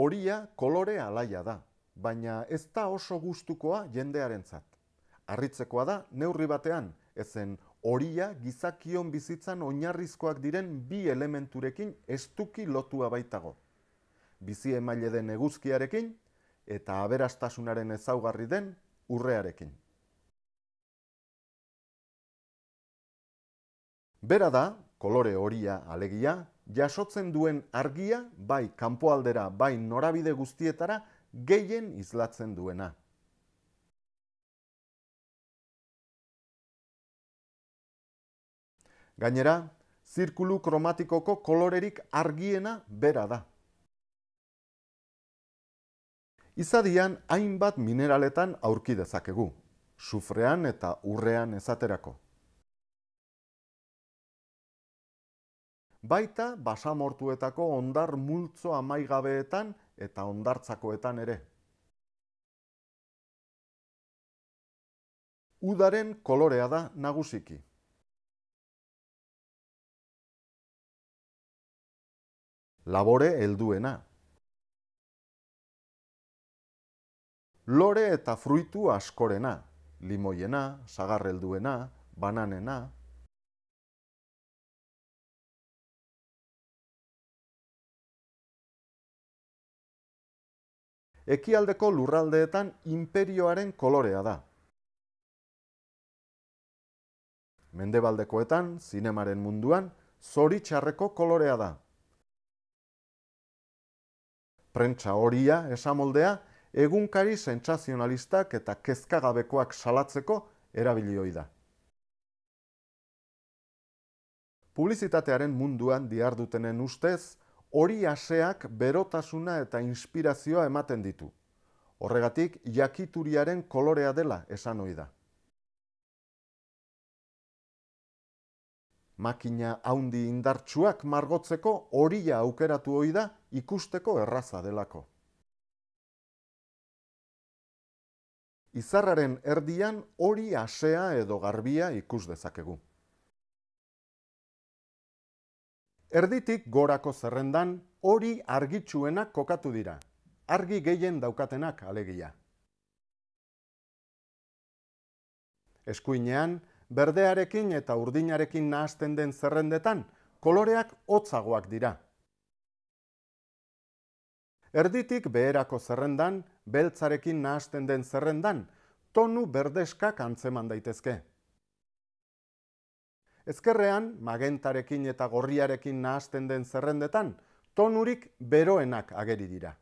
Horia kolore alaia da, baina ez da oso gustukoa jendearentzat. Arritzekoa da neurri batean, ezen horia gizakion bizitzan oinarrizkoak diren bi elementurekin estuki lotua baitago bizi emaile den eguzkiarekin eta aberastasunaren ezaugarri den urrearekin. Bera da, kolore horia alegia, jasotzen duen argia, bai kanpoaldera bai norabide guztietara, gehien izlatzen duena. Gainera, zirkulu kromatikoko kolorerik argiena bera da izadian hainbat mineraletan aurki dezakegu, sufrean eta urrean esaterako. Baita basamortuetako ondar multzo amaigabeetan eta ondartzakoetan ere. Udaren kolorea da nagusiki. Labore helduena, lore eta fruitu askorena, limoiena, sagarrelduena, bananena, Ekialdeko lurraldeetan imperioaren kolorea da. Mendebaldekoetan, zinemaren munduan, zori txarreko kolorea da. Prentsa horia esamoldea, egunkari sentsazionalistak eta kezkagabekoak salatzeko erabili ohi da. Publizitatearen munduan dihardutenen ustez, hori aseak berotasuna eta inspirazioa ematen ditu. Horregatik, jakituriaren kolorea dela esan ohi da. Makina haundi indartsuak margotzeko horia aukeratu ohi da ikusteko erraza delako. izarraren erdian hori asea edo garbia ikus dezakegu. Erditik gorako zerrendan hori argitsuenak kokatu dira, argi gehien daukatenak alegia. Eskuinean, berdearekin eta urdinarekin nahazten den zerrendetan, koloreak hotzagoak dira. Erditik beherako zerrendan, beltzarekin nahasten den zerrendan, tonu berdeskak antzeman daitezke. Ezkerrean, magentarekin eta gorriarekin nahasten den zerrendetan, tonurik beroenak ageri dira.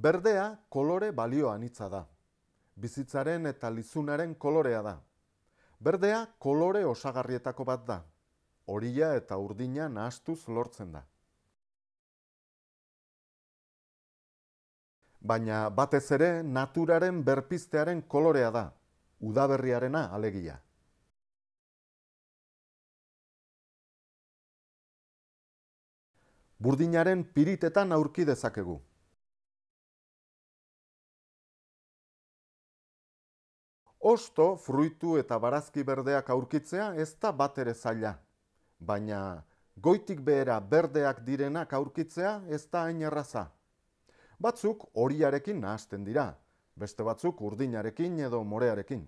Berdea kolore balioan hitza da. Bizitzaren eta lizunaren kolorea da, Berdea kolore osagarrietako bat da. Horia eta urdina nahastuz lortzen da. Baina batez ere naturaren berpiztearen kolorea da. Udaberriarena alegia. Burdinaren piritetan aurki dezakegu. Osto, fruitu eta barazki berdeak aurkitzea ez da bat ere zaila. Baina, goitik behera berdeak direnak aurkitzea ez da hain erraza. Batzuk horiarekin nahazten dira, beste batzuk urdinarekin edo morearekin.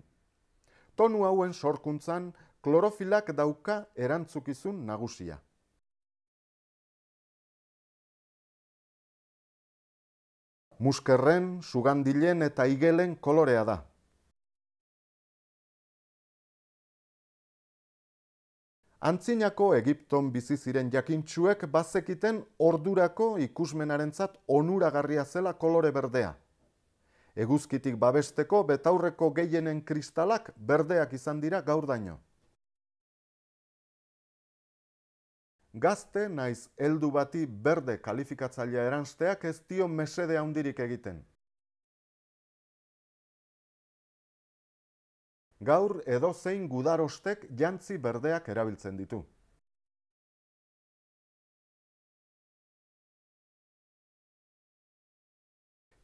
Tonu hauen sorkuntzan, klorofilak dauka erantzukizun nagusia. Muskerren, sugandilen eta igelen kolorea da. Antzinako Egipton bizi ziren jakintsuek bazekiten ordurako ikusmenarentzat onuragarria zela kolore berdea. Eguzkitik babesteko betaurreko gehienen kristalak berdeak izan dira gaur daino. Gazte naiz heldu bati berde kalifikatzailea eransteak ez dio mesede handirik egiten. Gaur edozein gudarostek jantzi berdeak erabiltzen ditu.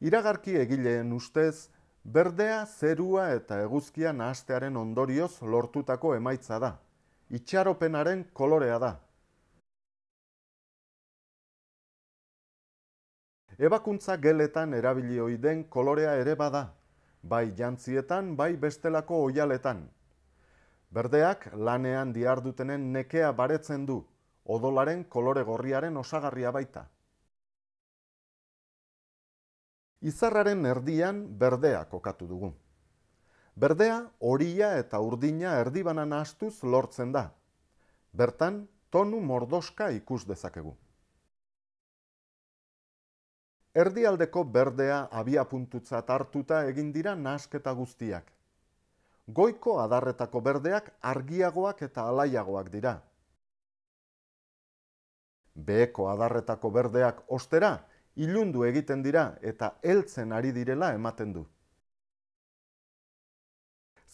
Iragarki egileen ustez, berdea, zerua eta eguzkia nahastearen ondorioz lortutako emaitza da. Itxaropenaren kolorea da. Ebakuntza geletan erabilioi den kolorea ere bada bai jantzietan, bai bestelako oialetan. Berdeak lanean diardutenen nekea baretzen du, odolaren kolore gorriaren osagarria baita. Izarraren erdian berdea kokatu dugu. Berdea horia eta urdina erdibanan astuz lortzen da. Bertan, tonu mordoska ikus dezakegu. Erdialdeko berdea abia puntutzat hartuta egin dira nasketa guztiak. Goiko adarretako berdeak argiagoak eta alaiagoak dira. Beheko adarretako berdeak ostera, ilundu egiten dira eta heltzen ari direla ematen du.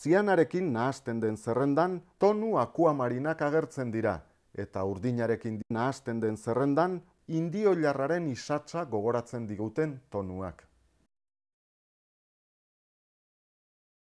Zianarekin nahasten den zerrendan, tonu akuamarinak agertzen dira, eta urdinarekin nahasten den zerrendan, indioilarraren isatsa gogoratzen diguten tonuak.